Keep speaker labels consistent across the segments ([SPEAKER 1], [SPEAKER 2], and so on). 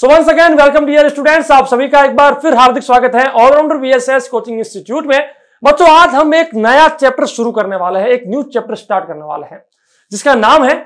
[SPEAKER 1] सो once again welcome dear students आप सभी का एक बार फिर हार्दिक स्वागत है ऑलराउंडर बीएसएस कोचिंग इंस्टीट्यूट में बच्चों आज हम एक नया चैप्टर शुरू करने वाले हैं एक न्यू चैप्टर स्टार्ट करने वाले हैं जिसका नाम है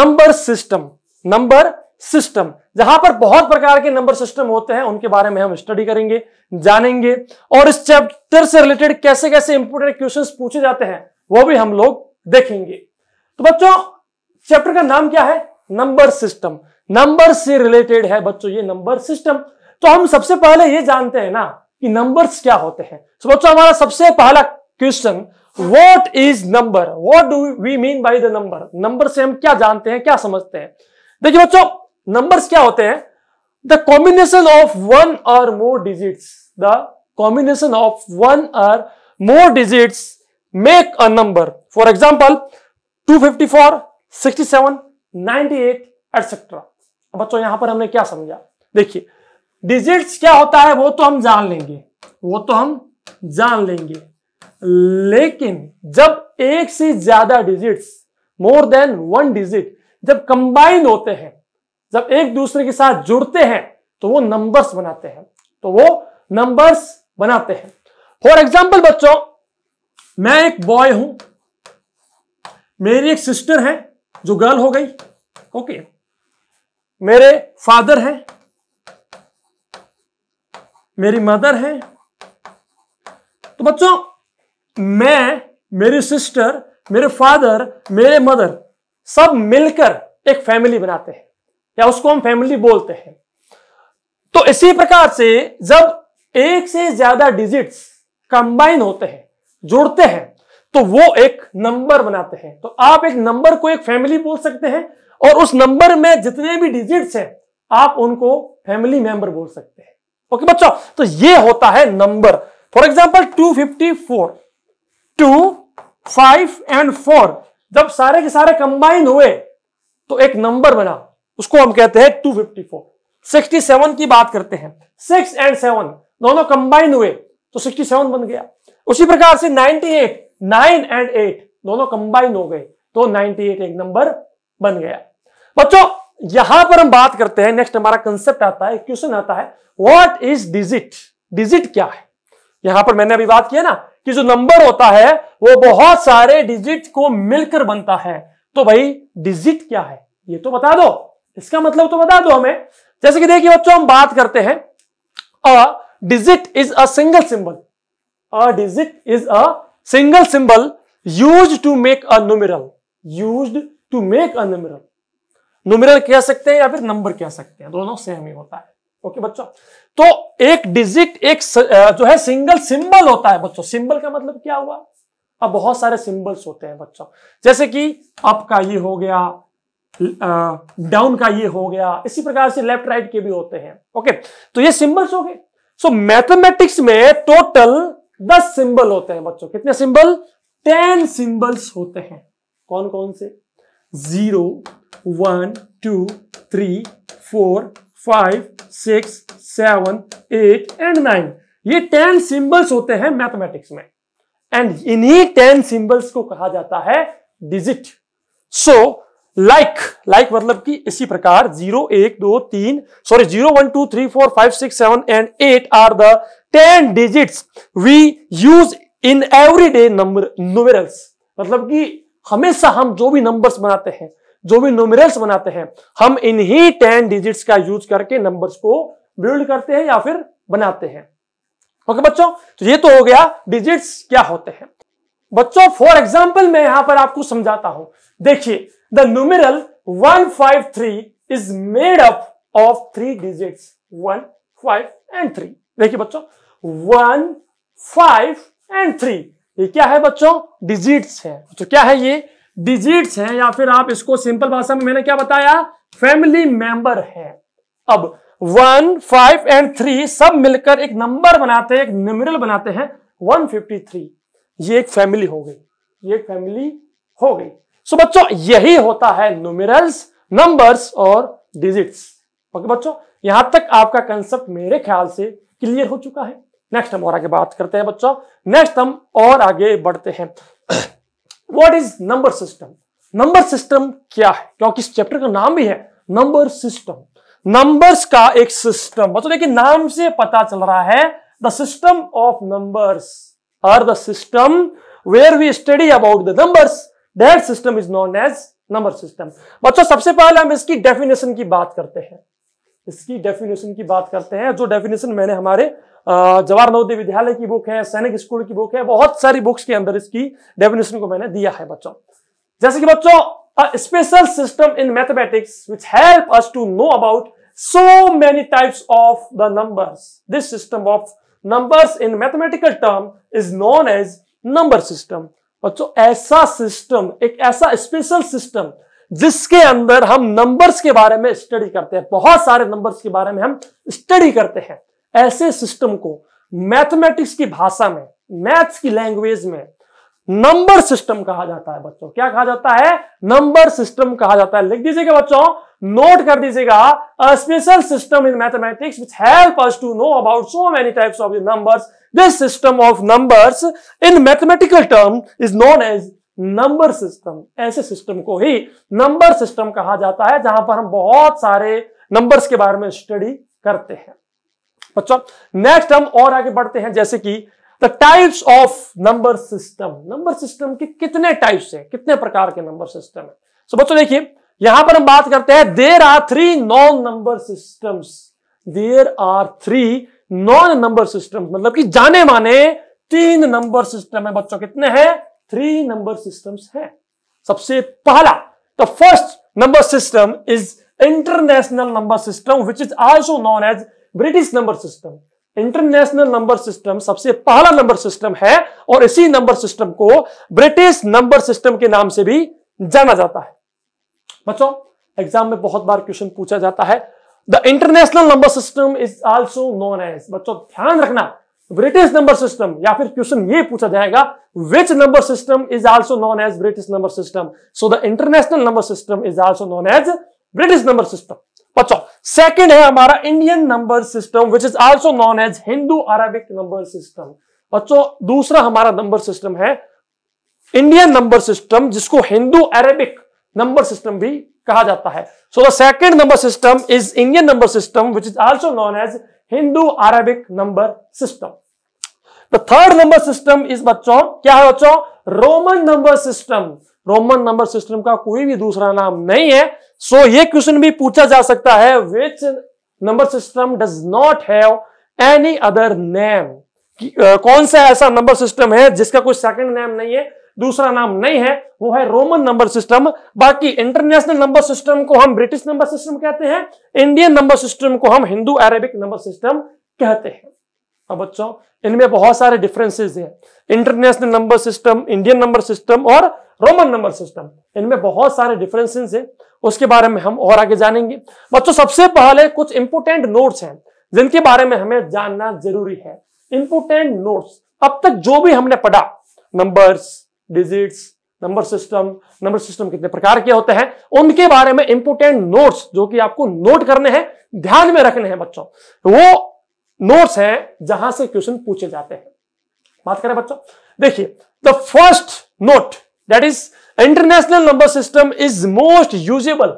[SPEAKER 1] नंबर सिस्टम नंबर सिस्टम जहां पर बहुत प्रकार के नंबर सिस्टम होते हैं उनके बारे में हम स्टडी करेंगे जानेंगे और इस चैप्टर से रिलेटेड कैसे कैसे इंपोर्टेंट क्वेश्चन पूछे जाते हैं वो भी हम लोग देखेंगे तो बच्चों चैप्टर का नाम क्या है नंबर सिस्टम नंबर से रिलेटेड है बच्चों ये नंबर सिस्टम तो हम सबसे पहले ये जानते हैं ना कि नंबर्स क्या होते हैं तो बच्चों हमारा सबसे पहला question what is number what do we mean by the number number से हम क्या जानते हैं क्या समझते हैं देखिए बच्चों नंबर्स क्या होते हैं the combination of one or more digits the combination of one or more digits example two fifty four sixty seven ninety eight etcetera बच्चों यहां पर हमने क्या समझा देखिए डिजिट्स क्या होता है वो तो हम जान लेंगे वो तो हम जान लेंगे लेकिन जब एक से ज्यादा digits more than one digit जब कंबाइंड होते हैं जब एक दूसरे के साथ जुड़ते हैं तो वो नंबर्स बनाते हैं तो वो नंबर्स बनाते हैं फॉर एग्जाम्पल बच्चों मैं एक बॉय हूं मेरी एक सिस्टर है जो गर्ल हो गई ओके okay. मेरे फादर हैं मेरी मदर है तो बच्चों मैं मेरी सिस्टर मेरे फादर मेरे मदर सब मिलकर एक फैमिली बनाते हैं या उसको हम फैमिली बोलते हैं तो इसी प्रकार से जब एक से ज्यादा डिजिट्स कंबाइन होते हैं जुड़ते हैं तो वो एक नंबर बनाते हैं तो आप एक नंबर को एक फैमिली बोल सकते हैं और उस नंबर में जितने भी डिजिट्स हैं आप उनको फैमिली मेंबर बोल सकते हैं ओके बच्चों तो ये होता है number for example two fifty four two five and four जब सारे के सारे कंबाइन हुए तो एक नंबर बना उसको हम कहते हैं two fifty four sixty seven की बात करते हैं सिक्स एंड सेवन दोनों कंबाइन हुए तो सिक्सटी सेवन बन गया उसी प्रकार से ninety eight nine and eight दोनों कंबाइन हो गए तो नाइनटी एट एक नंबर बन गया बच्चों यहां पर हम बात करते हैं नेक्स्ट हमारा कंसेप्ट आता है क्वेश्चन आता है व्हाट इज डिजिट डिजिट क्या है यहां पर मैंने अभी बात किया ना कि जो नंबर होता है वो बहुत सारे डिजिट को मिलकर बनता है तो भाई डिजिट क्या है ये तो बता दो इसका मतलब तो बता दो हमें जैसे कि देखिए बच्चों हम बात करते हैं a digit is a single symbol a digit is a single symbol use to make a numeral use to make a numeral numeral कह सकते हैं या फिर नंबर कह सकते हैं दोनों सेम ही होता है ओके बच्चों तो एक डिजिट एक स, जो है सिंगल सिंबल होता है बच्चों सिंबल का मतलब क्या हुआ अब बहुत सारे सिंबल्स होते हैं बच्चों जैसे कि अप का ये हो गया डाउन का ये हो गया इसी प्रकार से लेफ्ट राइट के भी होते हैं ओके तो ये सिंबल्स हो गए सो मैथमेटिक्स में टोटल दस सिंबल होते हैं बच्चों कितने सिंबल टेन सिंबल्स होते हैं कौन कौन से zero one two three four five six seven eight and nine ये टेन सिंबल्स होते हैं मैथमेटिक्स में एंड इन्हीं टेन सिंबल्स को कहा जाता है डिजिट सो लाइक लाइक मतलब कि इसी प्रकार जीरो एक दो तीन sorry zero one two three four five six seven and eight are the ten digits we use in every day number novels मतलब कि हमेशा हम जो भी नंबर्स बनाते हैं जो भी नोमरल्स बनाते हैं हम इन्हीं टेन डिजिट्स का यूज करके नंबर्स को बिल्ड करते हैं या फिर बनाते हैं ओके बच्चों तो ये तो हो गया डिजिट्स क्या होते हैं बच्चों फॉर एग्जाम्पल मैं यहां पर आपको समझाता हूं देखिए the one five three is made up of three digits one five and three देखिए बच्चों वन फाइव एंड थ्री ये क्या है बच्चों डिजिट्स है तो क्या है ये डिजिट्स हैं या फिर आप इसको सिंपल भाषा में मैंने क्या बताया फैमिली मेंबर है अब वन फाइव एंड थ्री सब मिलकर एक नंबर बनाते हैं एक न्यूमरल बनाते हैं वन फिफ्टी थ्री ये एक फैमिली हो गई ये एक फैमिली हो गई सो बच्चों यही होता है न्यूमरल्स नंबर्स और डिजिट्स ओके बच्चों यहां तक आपका कंसेप्ट मेरे ख्याल से क्लियर हो चुका है नेक्स्ट हम और आगे बात करते हैं बच्चों नेक्स्ट हम और आगे बढ़ते हैं what is number system number system क्या है क्योंकि इस चैप्टर का नाम भी है नंबर सिस्टम नंबर्स का एक सिस्टम मतलब देखिए नाम से पता चल रहा है the system of numbers are the system where we study about the numbers that system is known as number system बच्चों सबसे पहले हम इसकी डेफिनेशन की बात करते हैं इसकी डेफिनेशन की बात करते हैं जो डेफिनेशन मैंने हमारे जवाहर नवोदय विद्यालय की बुक है सैनिक स्कूल की बुक है बहुत सारी बुक्स के अंदर इसकी डेफिनेशन को मैंने दिया है बच्चों जैसे कि बच्चों special system in mathematics which help us to know about so many types of the number this system of numbers in mathematical term is known as number system बच्चों ऐसा सिस्टम एक ऐसा स्पेशल सिस्टम जिसके अंदर हम numbers के बारे में स्टडी करते हैं बहुत सारे नंबर्स के बारे में हम स्टडी करते हैं ऐसे सिस्टम को मैथमेटिक्स की भाषा में मैथ्स की लैंग्वेज में नंबर सिस्टम कहा जाता है बच्चों क्या कहा जाता है नंबर सिस्टम कहा जाता है लिख दीजिएगा बच्चों नोट कर दीजिएगा special system in mathematics which help us to know about so many types of numbers this system of numbers in mathematical term is known as number system ऐसे सिस्टम को ही नंबर सिस्टम कहा जाता है जहां पर हम बहुत सारे नंबर्स के बारे में स्टडी करते हैं बच्चों नेक्स्ट हम और आगे बढ़ते हैं जैसे कि the types of number system number system के कितने टाइप्स हैं कितने प्रकार के नंबर सिस्टम है सो बच्चों देखिए यहां पर हम बात करते हैं there are three known number systems there are three known number system मतलब कि जाने माने तीन नंबर सिस्टम है बच्चों कितने हैं थ्री नंबर सिस्टम्स हैं सबसे पहला the first number system is international number system which is also known as British number system international number system सबसे पहला नंबर सिस्टम है और इसी नंबर सिस्टम को ब्रिटिश नंबर सिस्टम के नाम से भी जाना जाता है बच्चों एग्जाम में बहुत बार क्वेश्चन पूछा जाता है the international number system is also known as बच्चों ध्यान रखना ब्रिटिश नंबर सिस्टम या फिर क्वेश्चन ये पूछा जाएगा which number system is also known as British number system so the international number system is also known as British number system बच्चों second है हमारा Indian number system which is also known as Hindu Arabic number system बच्चों दूसरा हमारा number system है Indian number system जिसको Hindu Arabic number system भी कहा जाता है so the second number system is Indian number system which is also known as Hindu Arabic number system the third number system is बच्चों क्या है बच्चों Roman number system Roman number system का कोई भी दूसरा नाम नहीं है सो so, ये क्वेश्चन भी पूछा जा सकता है which number system does not have any other name कौन सा ऐसा नंबर सिस्टम है जिसका कोई सेकंड नेम नहीं है दूसरा नाम नहीं है वो है रोमन नंबर सिस्टम बाकी इंटरनेशनल नंबर सिस्टम को हम ब्रिटिश नंबर सिस्टम कहते हैं इंडियन नंबर सिस्टम को हम हिंदू अरेबिक नंबर सिस्टम कहते हैं अब बच्चों इनमें बहुत सारे डिफरेंसेस हैं international number system Indian number system और रोमन नंबर सिस्टम इनमें बहुत सारे डिफरेंसेस हैं उसके बारे में हम और आगे जानेंगे बच्चों सबसे पहले कुछ इंपोर्टेंट नोट्स हैं जिनके बारे में हमें जानना जरूरी है इंपोर्टेंट नोट्स अब तक जो भी हमने पढ़ा numbers digits number system number system कितने प्रकार के होते हैं उनके बारे में इंपोर्टेंट नोट्स जो कि आपको नोट करने हैं ध्यान में रखने हैं बच्चों वो नोट्स हैं जहां से क्वेश्चन पूछे जाते हैं बात करें बच्चों देखिए the first note that is international number system is most usable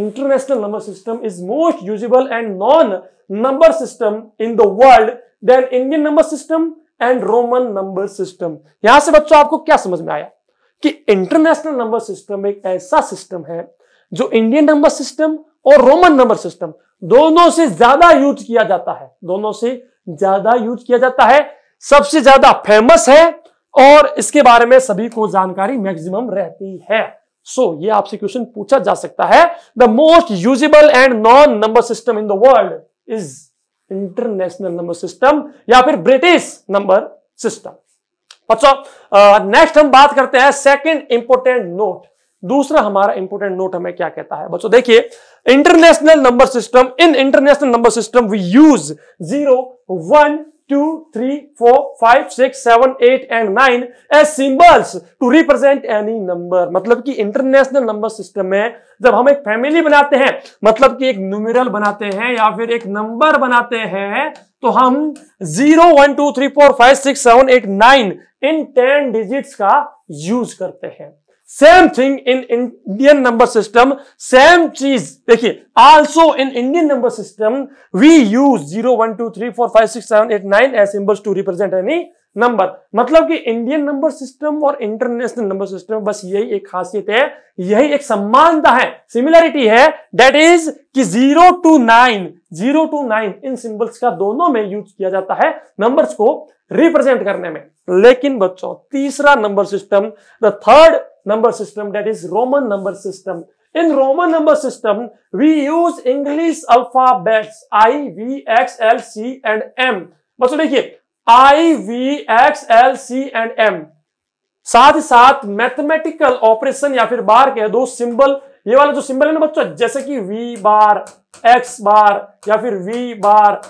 [SPEAKER 1] international number system is most usable and non number system in the world than indian number system and Roman number system यहां से बच्चों आपको क्या समझ में आया कि international number system एक ऐसा सिस्टम है जो इंडियन नंबर सिस्टम और रोमन नंबर सिस्टम दोनों से ज्यादा यूज किया जाता है दोनों से ज्यादा यूज किया जाता है सबसे ज्यादा फेमस है और इसके बारे में सभी को जानकारी मैक्सिमम रहती है सो so, ये आपसे क्वेश्चन पूछा जा सकता है the most usable and known number system in the world is international number system या फिर ब्रिटिश नंबर सिस्टम अच्छा नेक्स्ट हम बात करते हैं सेकंड इंपोर्टेंट नोट दूसरा हमारा इंपोर्टेंट नोट हमें क्या कहता है बच्चों देखिए international number system in international number system we use zero one two three four five six seven eight and nine as symbols to represent any number मतलब कि इंटरनेशनल नंबर सिस्टम में जब हम एक फैमिली बनाते हैं मतलब कि एक न्यूमिरल बनाते हैं या फिर एक नंबर बनाते हैं तो हम zero one two three four five six seven eight nine इन टेन डिजिट्स का यूज करते हैं same thing in Indian number system same चीज देखिए also in Indian number system we use zero one two three four five six seven eight nine as symbols to represent any number मतलब कि Indian number system और international number system बस यही एक खासियत है यही एक समानता है सिमिलरिटी है दैट इज कि zero to nine zero to nine इन सिंबल्स का दोनों में यूज किया जाता है नंबर्स को रिप्रेजेंट करने में लेकिन बच्चों तीसरा number system the third number system that is Roman number system. In Roman number system, we use English alphabets I, V, X, L, C and M. बच्चों देखिए I, V, X, L, C and M. साथ ही साथ mathematical operation या फिर बार के दो symbol ये वाला जो सिंबल है ना बच्चों जैसे कि V बार X बार या फिर V बार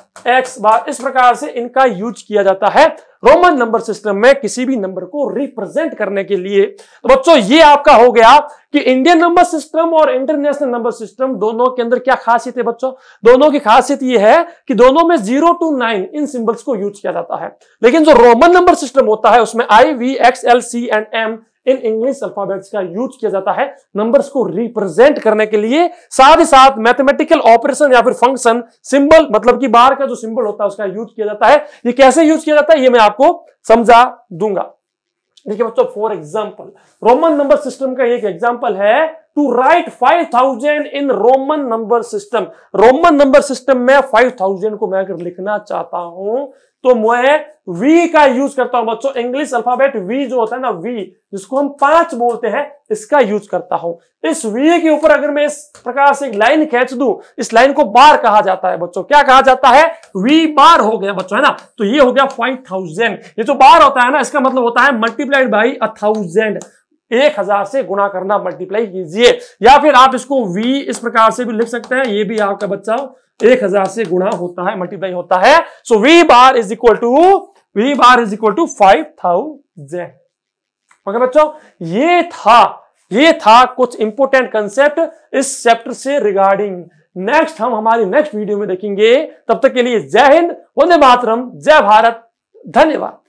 [SPEAKER 1] X बार इस प्रकार से इनका यूज किया जाता है रोमन नंबर सिस्टम में किसी भी नंबर को रिप्रेजेंट करने के लिए तो बच्चों ये आपका हो गया कि इंडियन नंबर सिस्टम और इंटरनेशनल नंबर सिस्टम दोनों के अंदर क्या खासियत है बच्चों दोनों की खासियत ये है कि दोनों में जीरो टू नाइन इन सिंबल्स को यूज किया जाता है लेकिन जो रोमन नंबर सिस्टम होता है उसमें I V X L C and M in English alphabets का यूज किया जाता है नंबर्स को रिप्रेजेंट करने के लिए साथ ही साथ मैथमेटिकल ऑपरेशन या फिर फंक्शन सिंबल मतलब कि बार का जो सिंबल होता है उसका यूज किया जाता है ये कैसे यूज किया जाता है ये मैं आप आपको समझा दूंगा देखिए बच्चों for example Roman number system का एक एग्जाम्पल है to write 5000 in Roman number system Roman number system में 5000 को मैं अगर लिखना चाहता हूं तो मैं वी का यूज करता हूं बच्चों इंग्लिश अल्फाबेट वी जो होता है ना वी जिसको हम पांच बोलते हैं इसका यूज करता हूं इस वी के ऊपर अगर मैं इस प्रकार से एक लाइन खींच दूं इस लाइन को बार कहा जाता है बच्चों क्या कहा जाता है वी बार हो गया बच्चों है ना तो ये हो गया फाइव थाउजेंड ये जो बार होता है ना इसका मतलब होता है मल्टीप्लाइड बाई अ थाउजेंड एक हजार से गुणा करना मल्टीप्लाई कीजिए या फिर आप इसको v इस प्रकार से भी लिख सकते हैं ये भी आपका बच्चा एक हजार से गुणा होता है मल्टीप्लाई होता है so V bar is equal to V bar is equal to five thousand बच्चों ये था ये था कुछ इंपोर्टेंट कंसेप्ट इस चैप्टर से रिगार्डिंग नेक्स्ट हम हमारी नेक्स्ट वीडियो में देखेंगे तब तक के लिए जय हिंद वंदे मातरम जय भारत धन्यवाद